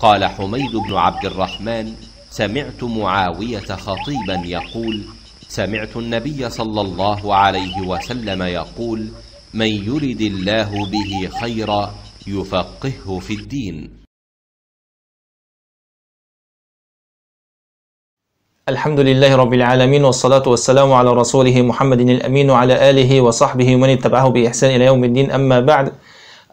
قال حميد بن عبد الرحمن سمعت معاوية خطيبا يقول سمعت النبي صلى الله عليه وسلم يقول من يرد الله به خيرا يفقهه في الدين الحمد لله رب العالمين والصلاة والسلام على رسوله محمد الأمين وعلى آله وصحبه ومن اتبعه بإحسان إلى يوم الدين أما بعد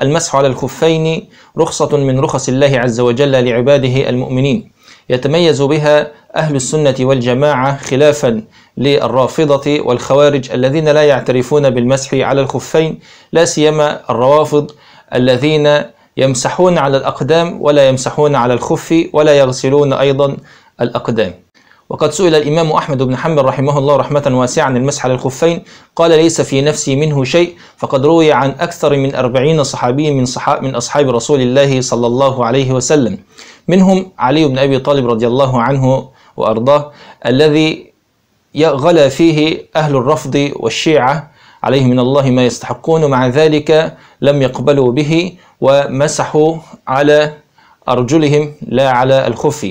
المسح على الخفين رخصة من رخص الله عز وجل لعباده المؤمنين يتميز بها أهل السنة والجماعة خلافا للرافضة والخوارج الذين لا يعترفون بالمسح على الخفين لا سيما الروافض الذين يمسحون على الأقدام ولا يمسحون على الخف ولا يغسلون أيضا الأقدام وقد سئل الإمام أحمد بن حنبل رحمه الله رحمة واسعة عن المسح على الخفين قال ليس في نفسي منه شيء فقد روي عن أكثر من أربعين صحابي من, صحاب من أصحاب رسول الله صلى الله عليه وسلم منهم علي بن أبي طالب رضي الله عنه وأرضاه الذي غلا فيه أهل الرفض والشيعة عليه من الله ما يستحقون مع ذلك لم يقبلوا به ومسحوا على أرجلهم لا على الخف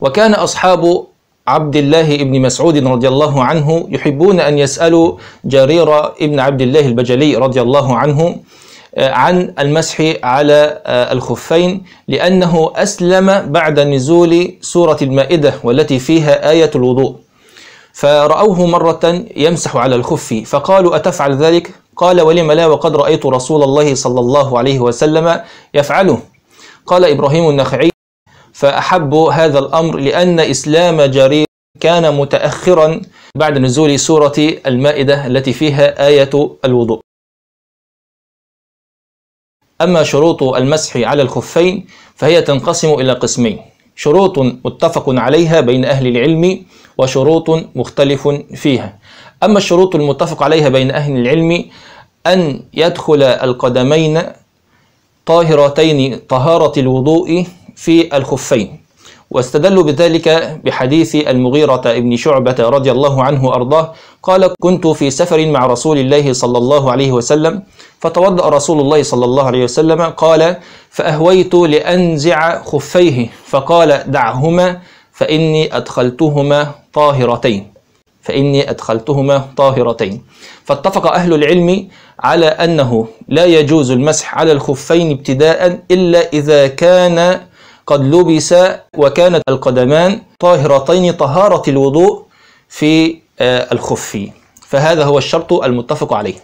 وكان أصحاب عبد الله بن مسعود رضي الله عنه يحبون أن يسألوا جرير بن عبد الله البجلي رضي الله عنه آه، عن المسح على آه، الخفين لأنه أسلم بعد نزول سورة المائدة والتي فيها آية الوضوء فرأوه مرة يمسح على الخف فقالوا أتفعل ذلك؟ قال ولم لا وقد رأيت رسول الله صلى الله عليه وسلم يفعله قال إبراهيم النخعي فأحبوا هذا الأمر لأن إسلام جرير كان متأخرا بعد نزول سورة المائدة التي فيها آية الوضوء أما شروط المسح على الخفين فهي تنقسم إلى قسمين شروط متفق عليها بين أهل العلم وشروط مختلف فيها أما الشروط المتفق عليها بين أهل العلم أن يدخل القدمين طاهرتين طهارة الوضوء في الخفين واستدلوا بذلك بحديث المغيرة ابن شعبة رضي الله عنه أرضاه قال كنت في سفر مع رسول الله صلى الله عليه وسلم فتوضأ رسول الله صلى الله عليه وسلم قال فأهويت لأنزع خفيه فقال دعهما فإني أدخلتهما طاهرتين فإني أدخلتهما طاهرتين فاتفق أهل العلم على أنه لا يجوز المسح على الخفين ابتداء إلا إذا كان قد لبس وكانت القدمان طاهرتين طهارة الوضوء في آه، الخف فهذا هو الشرط المتفق عليه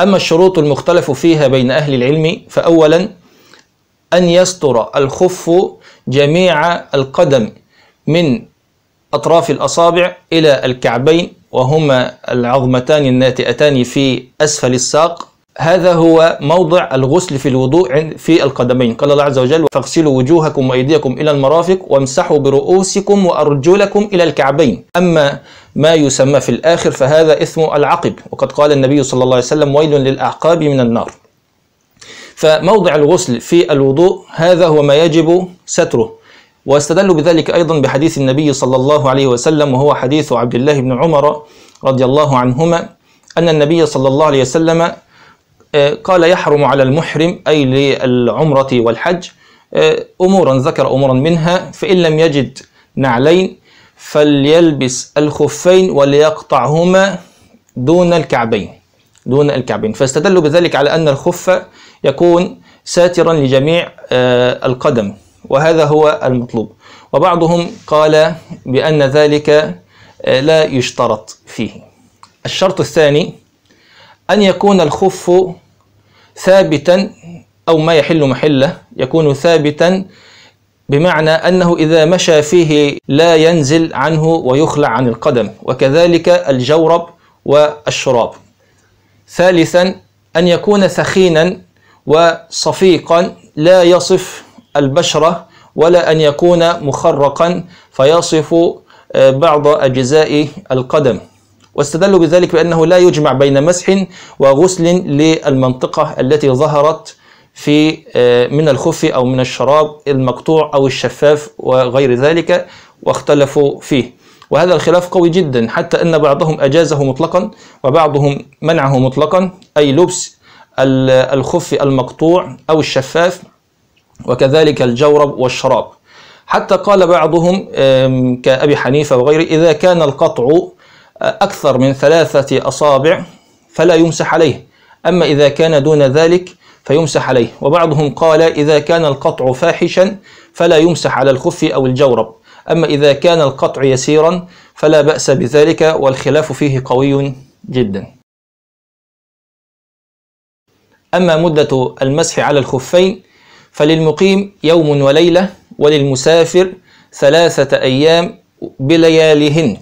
أما الشروط المختلف فيها بين أهل العلم فأولا أن يستر الخف جميع القدم من أطراف الأصابع إلى الكعبين وهما العظمتان الناتئتان في أسفل الساق هذا هو موضع الغسل في الوضوء في القدمين قال الله عز وجل فاغسلوا وجوهكم وأيديكم إلى المرافق وامسحوا برؤوسكم وأرجلكم إلى الكعبين أما ما يسمى في الآخر فهذا إثم العقب وقد قال النبي صلى الله عليه وسلم ويل للأعقاب من النار فموضع الغسل في الوضوء هذا هو ما يجب ستره واستدلوا بذلك أيضا بحديث النبي صلى الله عليه وسلم وهو حديث عبد الله بن عمر رضي الله عنهما أن النبي صلى الله عليه وسلم آه، قال يحرم على المحرم أي للعمرة والحج آه، أمورا ذكر أمورا منها فإن لم يجد نعلين فليلبس الخفين وليقطعهما دون الكعبين دون الكعبين فاستدلوا بذلك على أن الخف يكون ساترا لجميع آه، القدم وهذا هو المطلوب وبعضهم قال بأن ذلك لا يشترط فيه الشرط الثاني أن يكون الخف ثابتا أو ما يحل محله يكون ثابتا بمعنى أنه إذا مشى فيه لا ينزل عنه ويخلع عن القدم وكذلك الجورب والشراب ثالثا أن يكون ثخينا وصفيقا لا يصف البشرة ولا أن يكون مخرقا فيصف آه، بعض أجزاء القدم واستدلوا بذلك بأنه لا يجمع بين مسح وغسل للمنطقة التي ظهرت في آه، من الخف أو من الشراب المقطوع أو الشفاف وغير ذلك واختلفوا فيه وهذا الخلاف قوي جدا حتى أن بعضهم أجازه مطلقا وبعضهم منعه مطلقا أي لبس الخف المقطوع أو الشفاف وكذلك الجورب والشراب حتى قال بعضهم كأبي حنيفة وغيره إذا كان القطع أكثر من ثلاثة أصابع فلا يمسح عليه أما إذا كان دون ذلك فيمسح عليه وبعضهم قال إذا كان القطع فاحشا فلا يمسح على الخف أو الجورب أما إذا كان القطع يسيرا فلا بأس بذلك والخلاف فيه قوي جدا أما مدة المسح على الخفين فللمقيم يوم وليلة وللمسافر ثلاثة أيام بلياليهن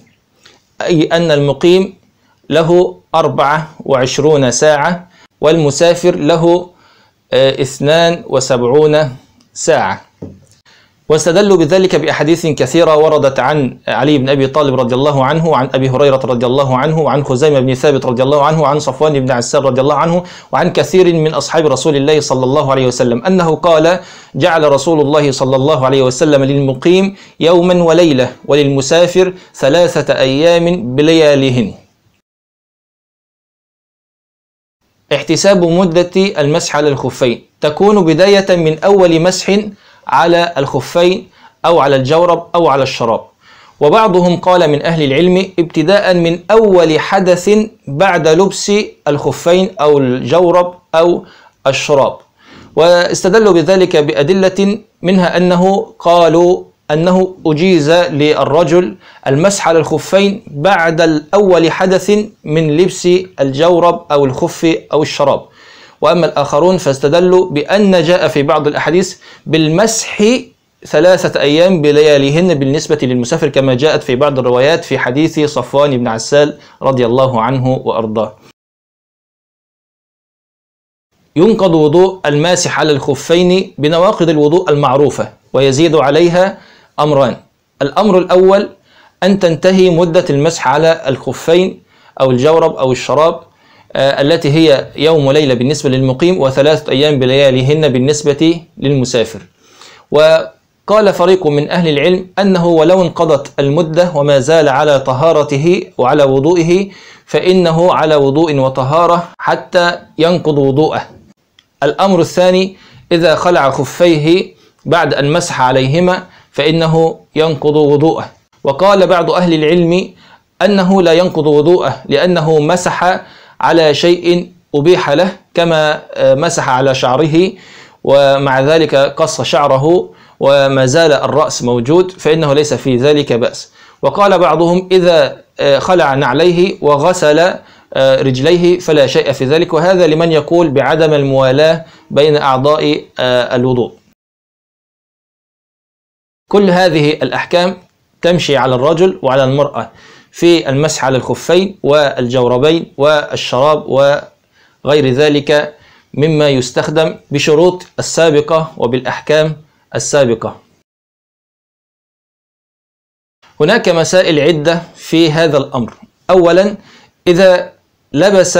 أي أن المقيم له 24 ساعة والمسافر له 72 آه، ساعة واستدلوا بذلك بأحاديث كثيرة وردت عن علي بن أبي طالب رضي الله عنه وعن أبي هريرة رضي الله عنه وعن خزيمة بن ثابت رضي الله عنه وعن صفوان بن عسار رضي الله عنه وعن كثير من أصحاب رسول الله صلى الله عليه وسلم أنه قال جعل رسول الله صلى الله عليه وسلم للمقيم يوما وليلة وللمسافر ثلاثة أيام بلياليهن احتساب مدة المسح على الخفين تكون بداية من أول مسح على الخفين أو على الجورب أو على الشراب وبعضهم قال من أهل العلم ابتداء من أول حدث بعد لبس الخفين أو الجورب أو الشراب واستدلوا بذلك بأدلة منها أنه قالوا أنه أجيز للرجل المسح على الخفين بعد الأول حدث من لبس الجورب أو الخف أو الشراب وأما الآخرون فاستدلوا بأن جاء في بعض الأحاديث بالمسح ثلاثة أيام بلياليهن بالنسبة للمسافر كما جاءت في بعض الروايات في حديث صفوان بن عسال رضي الله عنه وأرضاه ينقض وضوء الماسح على الخفين بنواقض الوضوء المعروفة ويزيد عليها أمران الأمر الأول أن تنتهي مدة المسح على الخفين أو الجورب أو الشراب آه، التي هي يوم وليلة بالنسبة للمقيم وثلاثة أيام بلياليهن بالنسبة للمسافر وقال فريق من أهل العلم أنه ولو انقضت المدة وما زال على طهارته وعلى وضوئه فإنه على وضوء وطهارة حتى ينقض وضوءه الأمر الثاني إذا خلع خفيه بعد أن مسح عليهما فإنه ينقض وضوءه وقال بعض أهل العلم أنه لا ينقض وضوءه لأنه مسح على شيء أبيح له كما آه، مسح على شعره ومع ذلك قص شعره وما زال الرأس موجود فإنه ليس في ذلك بأس وقال بعضهم إذا آه، خلع نعليه وغسل آه، رجليه فلا شيء في ذلك وهذا لمن يقول بعدم الموالاة بين أعضاء الوضوء كل هذه الأحكام تمشي على الرجل وعلى المرأة في المسح على الخفين والجوربين والشراب وغير ذلك مما يستخدم بشروط السابقة وبالأحكام السابقة هناك مسائل عدة في هذا الأمر أولا إذا لبس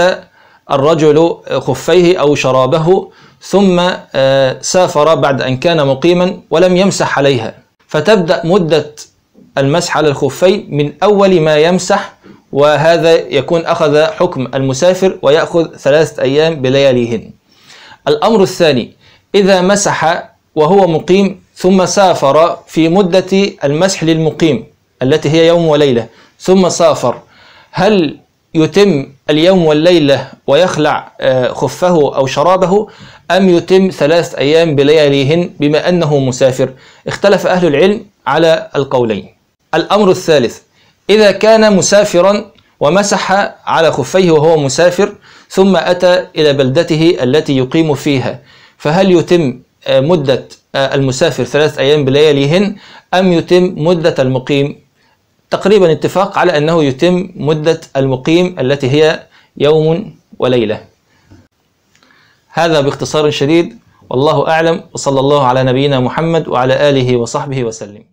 الرجل خفيه أو شرابه ثم آه، سافر بعد أن كان مقيما ولم يمسح عليها فتبدأ مدة المسح على الخفين من أول ما يمسح وهذا يكون أخذ حكم المسافر ويأخذ ثلاثة أيام بلياليهن الأمر الثاني إذا مسح وهو مقيم ثم سافر في مدة المسح للمقيم التي هي يوم وليلة ثم سافر هل يتم اليوم والليلة ويخلع آه، خفه أو شرابه أم يتم ثلاثة أيام بلياليهن بما أنه مسافر اختلف أهل العلم على القولين الأمر الثالث إذا كان مسافرا ومسح على خفيه وهو مسافر ثم أتى إلى بلدته التي يقيم فيها فهل يتم آه، مدة آه، المسافر ثلاثة أيام بلياليهن أم يتم مدة المقيم تقريبا اتفاق على أنه يتم مدة المقيم التي هي يوم وليلة هذا باختصار شديد والله أعلم وصلى الله على نبينا محمد وعلى آله وصحبه وسلم